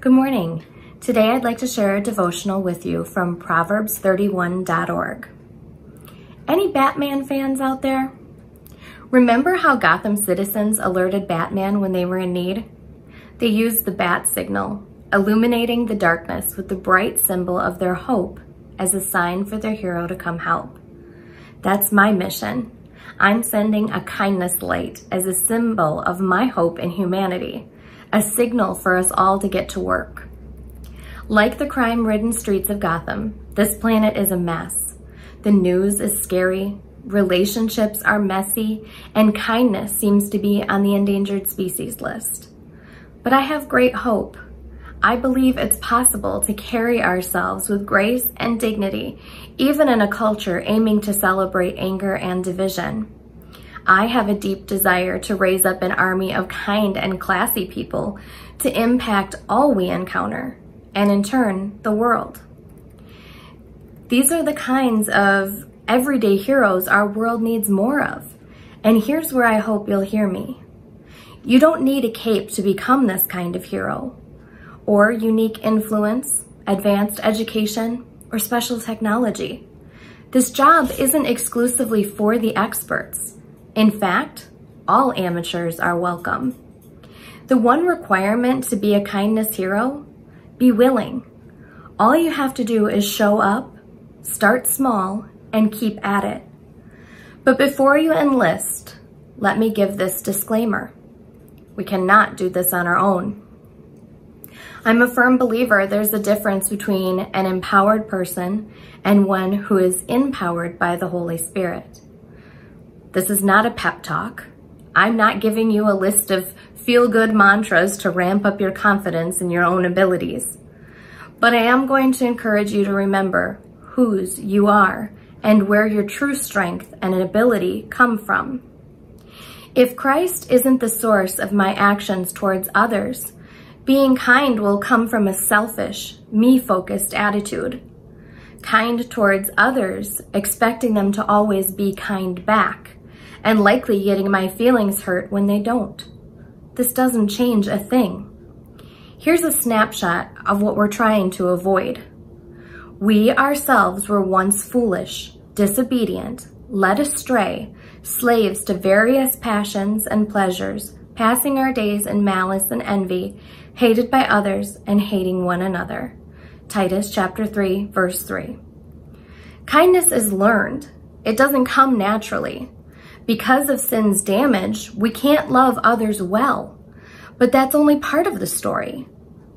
Good morning. Today I'd like to share a devotional with you from Proverbs31.org. Any Batman fans out there? Remember how Gotham citizens alerted Batman when they were in need? They used the bat signal, illuminating the darkness with the bright symbol of their hope as a sign for their hero to come help. That's my mission. I'm sending a kindness light as a symbol of my hope in humanity a signal for us all to get to work. Like the crime-ridden streets of Gotham, this planet is a mess. The news is scary, relationships are messy, and kindness seems to be on the endangered species list. But I have great hope. I believe it's possible to carry ourselves with grace and dignity, even in a culture aiming to celebrate anger and division. I have a deep desire to raise up an army of kind and classy people to impact all we encounter, and in turn, the world. These are the kinds of everyday heroes our world needs more of. And here's where I hope you'll hear me. You don't need a cape to become this kind of hero, or unique influence, advanced education, or special technology. This job isn't exclusively for the experts. In fact, all amateurs are welcome. The one requirement to be a kindness hero, be willing. All you have to do is show up, start small, and keep at it. But before you enlist, let me give this disclaimer. We cannot do this on our own. I'm a firm believer there's a difference between an empowered person and one who is empowered by the Holy Spirit. This is not a pep talk. I'm not giving you a list of feel-good mantras to ramp up your confidence in your own abilities. But I am going to encourage you to remember whose you are and where your true strength and ability come from. If Christ isn't the source of my actions towards others, being kind will come from a selfish, me-focused attitude. Kind towards others, expecting them to always be kind back, and likely getting my feelings hurt when they don't. This doesn't change a thing. Here's a snapshot of what we're trying to avoid. We ourselves were once foolish, disobedient, led astray, slaves to various passions and pleasures, passing our days in malice and envy, hated by others and hating one another. Titus chapter 3, verse 3. Kindness is learned. It doesn't come naturally. Because of sin's damage, we can't love others well. But that's only part of the story.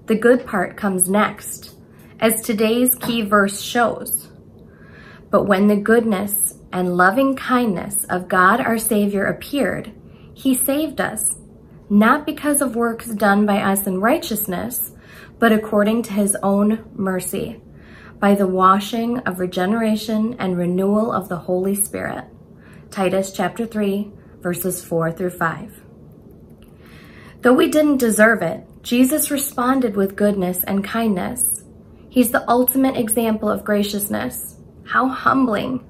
The good part comes next, as today's key verse shows. But when the goodness and loving kindness of God our Savior appeared, he saved us, not because of works done by us in righteousness, but according to his own mercy, by the washing of regeneration and renewal of the Holy Spirit. Titus chapter 3, verses 4 through 5. Though we didn't deserve it, Jesus responded with goodness and kindness. He's the ultimate example of graciousness. How humbling.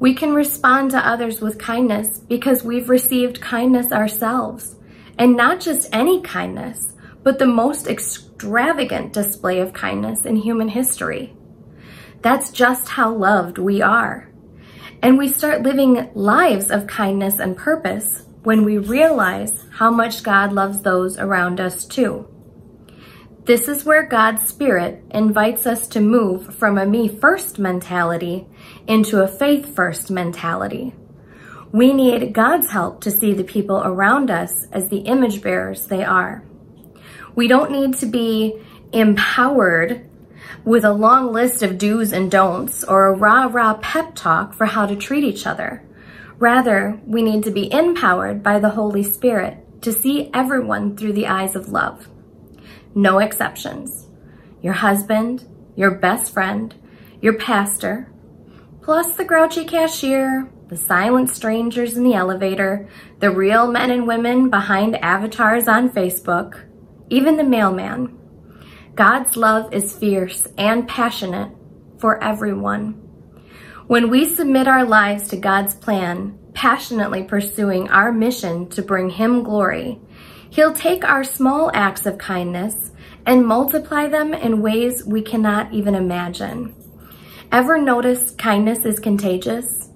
We can respond to others with kindness because we've received kindness ourselves. And not just any kindness, but the most extravagant display of kindness in human history. That's just how loved we are. And we start living lives of kindness and purpose when we realize how much God loves those around us too. This is where God's Spirit invites us to move from a me first mentality into a faith first mentality. We need God's help to see the people around us as the image bearers they are. We don't need to be empowered with a long list of do's and don'ts or a rah-rah pep talk for how to treat each other. Rather, we need to be empowered by the Holy Spirit to see everyone through the eyes of love. No exceptions. Your husband, your best friend, your pastor, plus the grouchy cashier, the silent strangers in the elevator, the real men and women behind avatars on Facebook, even the mailman. God's love is fierce and passionate for everyone. When we submit our lives to God's plan, passionately pursuing our mission to bring Him glory, He'll take our small acts of kindness and multiply them in ways we cannot even imagine. Ever notice kindness is contagious?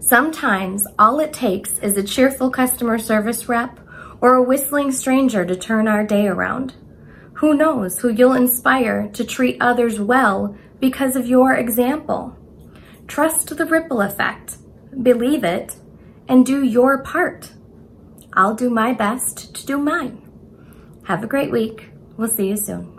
Sometimes all it takes is a cheerful customer service rep or a whistling stranger to turn our day around. Who knows who you'll inspire to treat others well because of your example? Trust the ripple effect, believe it, and do your part. I'll do my best to do mine. Have a great week. We'll see you soon.